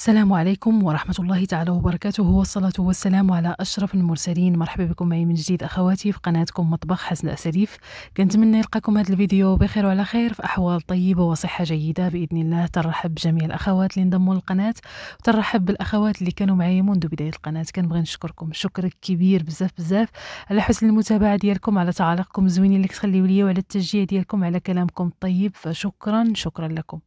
السلام عليكم ورحمة الله تعالى وبركاته والصلاة والسلام على أشرف المرسلين مرحبا بكم معي من جديد أخواتي في قناتكم مطبخ حسن أسريف كنتمنى يلقاكم هذا الفيديو بخير وعلى خير في أحوال طيبة وصحة جيدة بإذن الله ترحب بجميع الأخوات اللي انضموا للقناة وترحب بالأخوات اللي كانوا معي منذ بداية القناة كنبغي نشكركم شكر كبير بزاف بزاف على حسن المتابعة ديالكم على تعليقكم زوينين اللي تخليوا ليا وعلى التشجيع ديالكم على كلامكم الطيب فشكرا شكرا لكم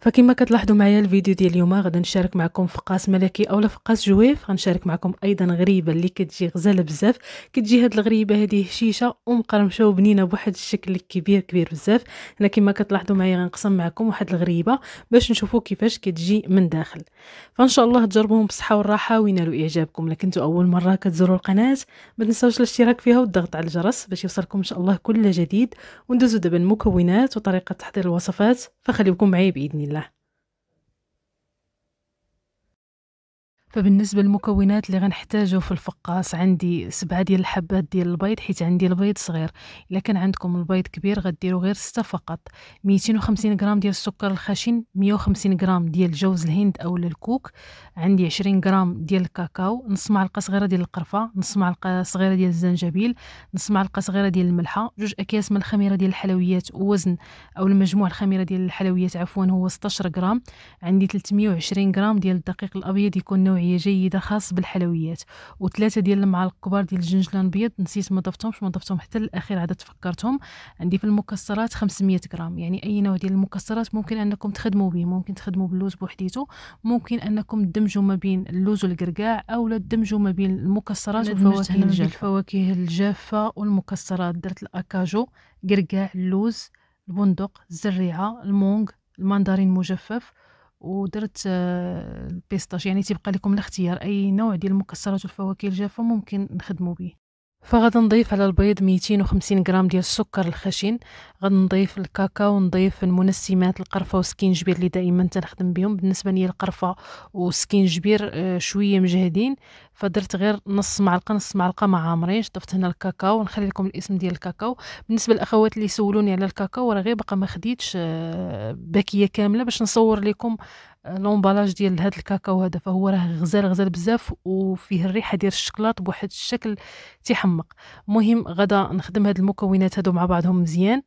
فكما كتلاحظوا معايا الفيديو ديال اليوم غادي نشارك معكم فقاس ملكي اولا فقاس جويف غنشارك معكم ايضا غريبه اللي كتجي غزاله بزاف كتجي هاد الغريبه هذه هشيشه ومقرمشه وبنينه بواحد الشكل كبير كبير بزاف انا كما كتلاحظوا معايا غنقسم معكم واحد الغريبه باش نشوفوا كيفاش كتجي من داخل فان شاء الله تجربوهم بالصحه والراحه وينالوا اعجابكم لكنتو اول مره كتزوروا القناه ما تنساوش الاشتراك فيها والضغط على الجرس باش يوصلكم ان شاء الله كل جديد وندوزوا دابا المكونات وطريقه تحضير الوصفات فخليكم معايا باذن Bismillah. فبالنسبه للمكونات اللي غنحتاجو في الفقاص عندي سبعة ديال الحبات ديال البيض حيت عندي البيض صغير الا كان عندكم البيض كبير غديروا غير ستة فقط 250 غرام ديال السكر الخشن 150 غرام ديال جوز الهند او الكوك عندي 20 غرام ديال الكاكاو نص معلقه صغيره ديال القرفه نص معلقه صغيره ديال الزنجبيل نص معلقه صغيره ديال الملحه جوج اكياس من الخميره ديال الحلويات وزن او المجموع الخميره ديال الحلويات عفوا هو 16 غرام عندي 320 غرام ديال الدقيق الابيض يكون نوعي هي جيده خاص بالحلويات وثلاثه ديال المعالق كبار ديال الجنجلان البيض نسيت ما ضفتهمش ما ضفتهم حتى للاخير عاد تفكرتهم عندي في المكسرات 500 غرام يعني اي نوع ديال المكسرات ممكن انكم تخدموا به ممكن تخدموا باللوز بوحديته ممكن انكم تدمجوا ما بين اللوز والقرقاع او لا تدمجوا ما بين المكسرات والفواكه الجافه الفواكه الجافه والمكسرات درت الاكاجو قرقاع اللوز البندق الزريعه المونغ الماندرين مجفف ودرت آه، البيستاش يعني تيبقى لكم الاختيار اي نوع ديال المكسرات والفواكه الجافه ممكن نخدمو به فغادي نضيف على البيض 250 غرام ديال السكر الخشن نضيف الكاكاو نضيف المنسمات القرفه والسكينجبير اللي دائما تنخدم بهم بالنسبه ليا القرفه والسكينجبير آه، شويه مجهدين فدرت غير نص معلقه نص معلقه ما عامرينش ضفت هنا الكاكاو نخلي لكم الاسم ديال الكاكاو بالنسبه للاخوات اللي سولوني على الكاكاو راه غير باقا ما خديتش آه، باكيه كامله باش نصور لكم آه، لومبالاج ديال هذا الكاكاو هذا فهو راه غزال غزال بزاف وفيه الريحه ديال الشكلاط بواحد الشكل تيحمق مهم غدا نخدم هاد المكونات هادو مع بعضهم مزيان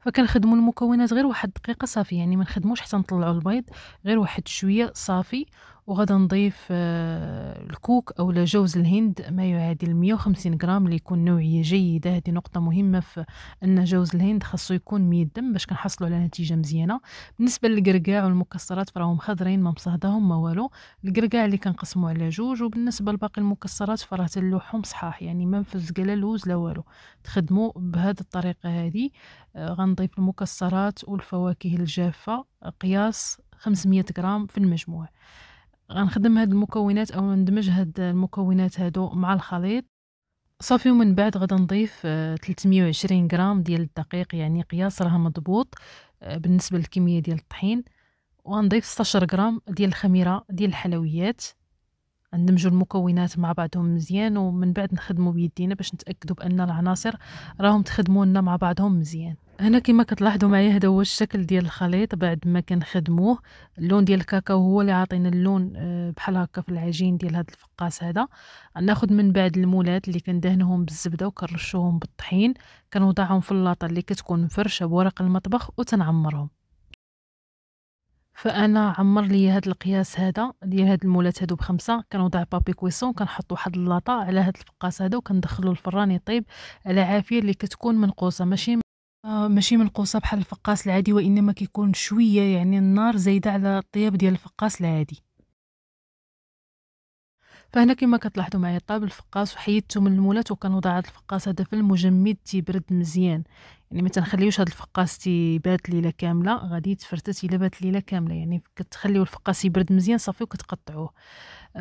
فكنخدموا المكونات غير واحد دقيقه صافي يعني ما نخدموش حتى نطلعوا البيض غير واحد شويه صافي وغدا نضيف آه، الكوك او جوز الهند ما يعادل 150 غرام اللي يكون نوعيه جيده هذه نقطه مهمه في ان جوز الهند خاصو يكون مية دم باش كنحصلوا على نتيجه مزيانه بالنسبه للقرقاع والمكسرات فراهم خضرين ما مصهداهم ما والو القرقاع اللي كنقسمو على جوج وبالنسبه لباقي المكسرات فراه تلوحهم صحاح يعني ما مفز لا لوز لا والو تخدموا بهذه الطريقه هذه آه، غنضيف المكسرات والفواكه الجافه قياس 500 غرام في المجموع غنخدم هاد المكونات او ندمج هاد المكونات هادو مع الخليط صافي ومن بعد غدا نضيف 320 آه، غرام ديال الدقيق يعني قياس راه مضبوط آه، بالنسبه للكميه ديال الطحين وغنضيف 16 غرام ديال الخميره ديال الحلويات ندمجوا المكونات مع بعضهم مزيان ومن بعد نخدموا بيدينا باش نتاكدوا بان العناصر راهم تخدموا لنا مع بعضهم مزيان هنا كما كتلاحظوا معايا هذا هو الشكل ديال الخليط بعد ما كنخدموه اللون ديال الكاكاو هو اللي عاطينا اللون آه، بحال هكا في العجين ديال هذا الفقاس هذا ناخذ من بعد المولات اللي كندهنهم بالزبده وكنرشوهم بالطحين كنوضعهم في اللاطه اللي كتكون مفرشه بورق المطبخ وتنعمرهم فانا عمر لي هاد القياس هذا ديال هاد المولات هادو بخمسة كنوضع بابي كويسون كنحط واحد اللاطا على هاد الفقاس هذا وكندخلو الفران يطيب على عافيه اللي كتكون منقوصه ماشي آه، ماشي منقوصه بحال الفقاس العادي وانما كيكون شويه يعني النار زايده على الطياب ديال الفقاس العادي فهنا كما كتلاحظوا معايا طاب الفقاس وحيدته من المولات وكنوضع هذا الفقاس هذا في المجمد تيبرد مزيان يعني ما تنخليوش هذا الفقاس تيبات ليله كامله غادي يتفرتت الا بات ليله كامله يعني كتخليو الفقاس يبرد مزيان صافي وكتقطعوه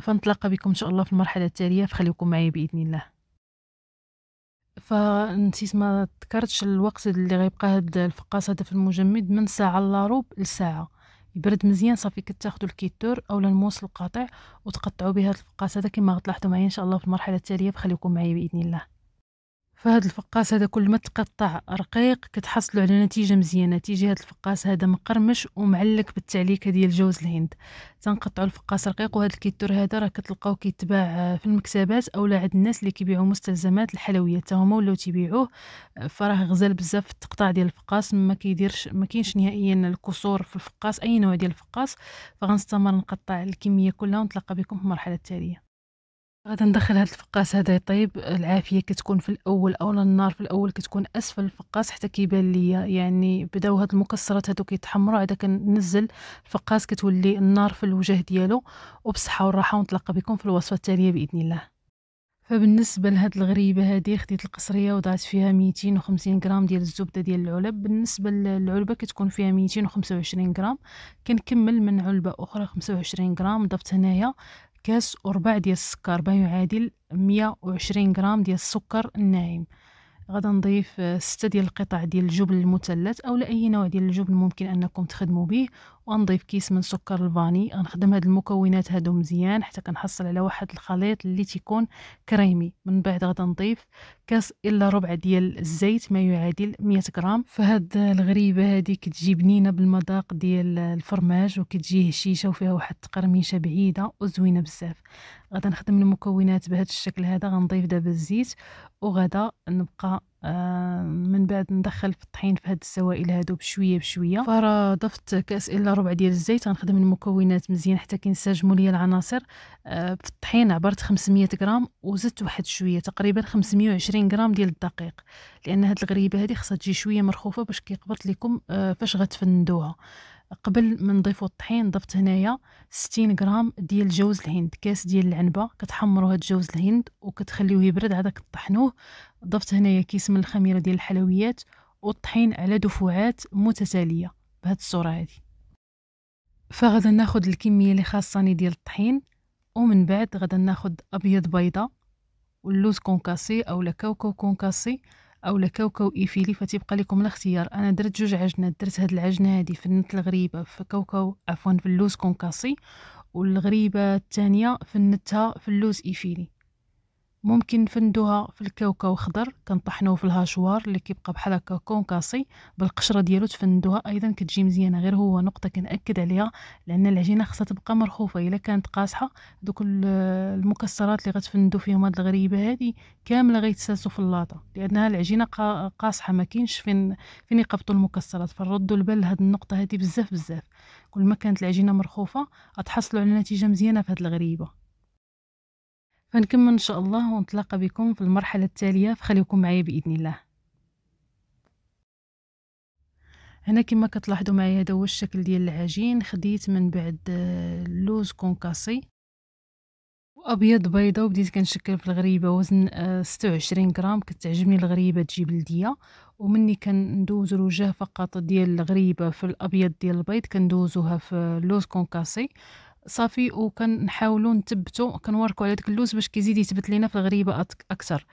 فنتلاقى بكم ان شاء الله في المرحله التاليه فخليكم معايا باذن الله فنسيت ما ذكرتش الوقت اللي غيبقى هاد الفقاس هذا في المجمد من ساعه الا ربع لساعه يبرد مزيان صافي كتاخدو الكيتور اولا الموس القاطع وتقطعوا به هاد الفقاس هذا كما غتلاحظوا معايا ان شاء الله في المرحله التاليه فخليكم معايا باذن الله فهاد الفقاس هذا كل ما تقطع رقيق كتحصلوا على نتيجه مزيانه تيجي هاد الفقاس هذا مقرمش ومعلك بالتعليكه ديال جوز الهند تنقطعوا الفقاس رقيق وهاد الكيتور هذا راه كتلقاو كيتباع في المكتبات اولا عند الناس اللي كيبيعوا مستلزمات الحلويات حتى هما ولاو تيبيعوه فراه غزال بزاف في التقطاع ديال الفقاس ما كيديرش ما كاينش نهائيا الكسور في الفقاس اي نوع ديال الفقاس فغنستمر نقطع الكميه كلها ونتلاقى بكم في المرحله التاليه غادي ندخل هاد الفقاس هذا يطيب العافيه كتكون في الاول اولا النار في الاول كتكون اسفل الفقاس حتى كيبان ليا يعني بداو هاد المكسرات هادو كيتحمروا عاد كنزل الفقاس كتولي النار في الوجه ديالو وبالصحه والراحه ونتلاقى بكم في الوصفه التاليه باذن الله فبالنسبه لهاد الغريبه هادي خديت القصريه وضعت فيها 250 غرام ديال الزبده ديال العلب بالنسبه للعلبه كتكون فيها 225 غرام كنكمل من علبه اخرى 25 غرام ضفت هنايا كاس وربع ديال السكر ما يعادل مية وعشرين غرام ديال السكر الناعم غدا نضيف ستة ديال القطع ديال الجبن المثلث او لاي نوع ديال الجبن ممكن انكم تخدموا به ونضيف كيس من سكر الفاني غنخدم هاد المكونات هادو مزيان حتى كنحصل على واحد الخليط اللي تيكون كريمي من بعد غادي نضيف كاس الا ربع ديال الزيت ما يعادل 100 غرام فهاد الغريبه هادي كتجي بنينه بالمذاق ديال الفرماج وكتجي هشيشه وفيها واحد التقرميشه بعيده وزوينه بزاف غادي نخدم المكونات بهذا الشكل هذا غنضيف دابا الزيت وغادا نبقى آه، من بعد ندخل في الطحين في هاد السوائل هادو بشويه بشويه فراه ضفت كاس الا ربع ديال الزيت غنخدم المكونات مزيان حتى كينسجموا ليا العناصر آه، في الطحين عبرت 500 غرام وزدت واحد شويه تقريبا 520 غرام ديال الدقيق لان هاد الغريبه هادي خصها تجي شويه مرخوفه باش كيقبط لكم آه، فاش غتفندوها قبل ما نضيفو الطحين ضفت هنايا ستين غرام ديال جوز الهند كاس ديال العنبه كتحمروا هاد جوز الهند وكتخليوه يبرد عاد كطحنوه ضفت هنايا كيس من الخميره ديال الحلويات والطحين على دفوعات متتاليه بهاد الصوره هادي فغدا ناخد الكميه اللي خاصاني ديال الطحين ومن بعد غدا ناخد ابيض بيضه واللوز كونكاسي اولا كاوكاو كونكاسي او لكوكو ايفيلي فتبقى لكم الاختيار انا درت جوج عجنات درت هاد العجنه هادي فنت الغريبه في كوكو عفوا في اللوز كونكاسي والغريبه الثانيه فنتها في اللوز ايفيلي ممكن نفندوها في الكاوكاو خضر كنطحنوه في الهاشوار اللي كيبقى بحال هكا كونكاسي بالقشره ديالو تفندوها ايضا كتجي مزيانه غير هو نقطه كنأكد عليها لان العجينه خاصها تبقى مرخوفه الا كانت قاصحه دوك المكسرات اللي غتفندو فيهم هاد الغريبه هادي كامله غيتساسوا في اللاطه لانها العجينه قاصحه ما كاينش فين فين يقبطوا المكسرات فردوا البال لهاد النقطه هادي بزاف بزاف كل ما كانت العجينه مرخوفه غتحصلوا على نتيجه مزيانه في هاد الغريبه فنكمل إن شاء الله ونتلاقى بكم في المرحلة التالية فخليكم معايا بإذن الله هنا كما كتلاحظوا معايا هذا هو الشكل ديال العجين خديت من بعد اللوز آه، كونكاسي وابيض بيضه وبديت كنشكل في الغريبه وزن 26 آه، غرام كتعجبني الغريبه تجي بلديه ومني كندوز الوجه فقط ديال الغريبه في الابيض ديال البيض كندوزوها في اللوز كونكاسي صافي وكنحاولوا نثبتوا كنوركوا على داك اللوز باش كيزيد يثبت لينا في الغريبه اكثر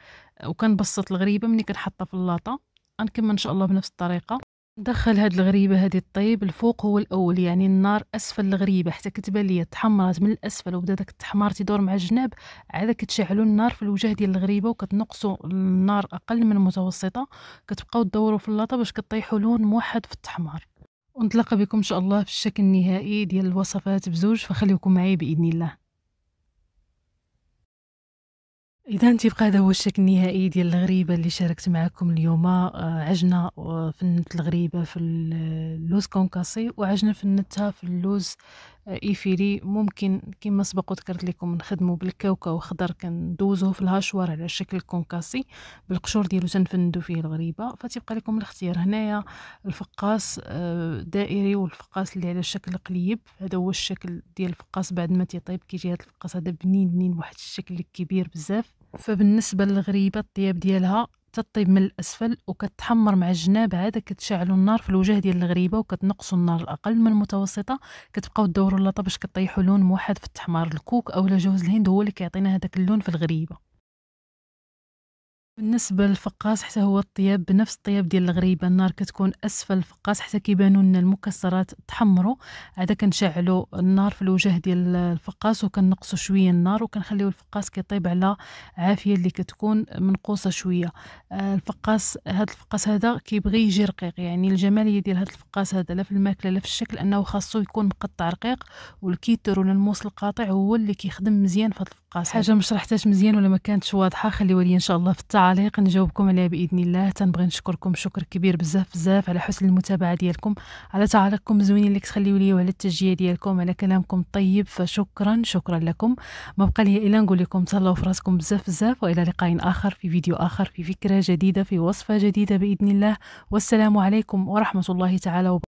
وكنبسط الغريبه ملي كنحطها في اللاطه غنكمل ان شاء الله بنفس الطريقه دخل هاد الغريبه هادي الطيب الفوق هو الاول يعني النار اسفل الغريبه حتى كتبان ليا تحمرات من الاسفل وبدا داك التحمار تيدور مع الجناب عاد كتشعلوا النار في الوجه ديال الغريبه وكتنقصوا النار اقل من المتوسطه كتبقاو تدوروا في اللاطه باش كطيحوا لون موحد في التحمار ونتلقى بكم إن شاء الله في الشكل النهائي ديال الوصفات بزوج فخليكم معي بإذن الله اذا تيبقى هذا هو الشكل النهائي ديال الغريبه اللي شاركت معكم اليوم آه، عجنه آه، فنت الغريبه في اللوز كونكاسي وعجنه فنتها في اللوز ايفيري ممكن كما سبق وذكرت لكم نخدمو بالكاوكاو خضر كندوزه في الهاشوار على شكل كونكاسي بالقشور ديالو تنفندو فيه الغريبه فتبقى لكم الاختيار هنايا الفقاس آه، دائري والفقاس اللي على شكل قليب هذا هو الشكل ديال الفقاس بعد ما تيطيب كيجي هذا الفقاس هذا بنين بنين واحد الشكل كبير بزاف فبالنسبه للغريبه الطياب ديالها تطيب من الأسفل وكتحمر مع الجناب عادة كتشعلوا النار في الوجه ديال الغريبة وكتنقصوا النار الأقل من المتوسطة كتبقاو تدوروا اللطه باش كطيحوا لون موحد في التحمار الكوك أو جوز الهند هو اللي كيعطينا هذاك اللون في الغريبة بالنسبة للفقاس حتى هو الطياب بنفس الطياب ديال الغريبة النار كتكون أسفل الفقاس حتى كيبانو لنا المكسرات تحمرو عادة كنشعلو النار في الوجه ديال الفقاس وكنقصو شوية النار وكنخليو الفقاس كيطيب على عافية اللي كتكون منقوصة شوية آه، الفقاس هاد الفقاس هذا كيبغي يجي رقيق يعني الجمالية ديال هاد الفقاس هذا لا في الماكلة لا في الشكل أنه خاصو يكون مقطع رقيق والكيتر ولا الموس القاطع هو اللي كيخدم مزيان في هاد الفقاس قاسم حاجه ما شرحتهاش مزيان ولا ما كانتش واضحه خليوا لي ان شاء الله في التعليق نجاوبكم عليها باذن الله تنبغي نشكركم شكر كبير بزاف بزاف على حسن المتابعه ديالكم على تعليقكم الزوينين اللي تخليو لي وعلى التشجيع ديالكم على كلامكم الطيب فشكرا شكرا لكم ما بقى لي الا نقول لكم تهلاو في راسكم بزاف بزاف والى لقاء اخر في فيديو اخر في فكره جديده في وصفه جديده باذن الله والسلام عليكم ورحمه الله تعالى وبركاته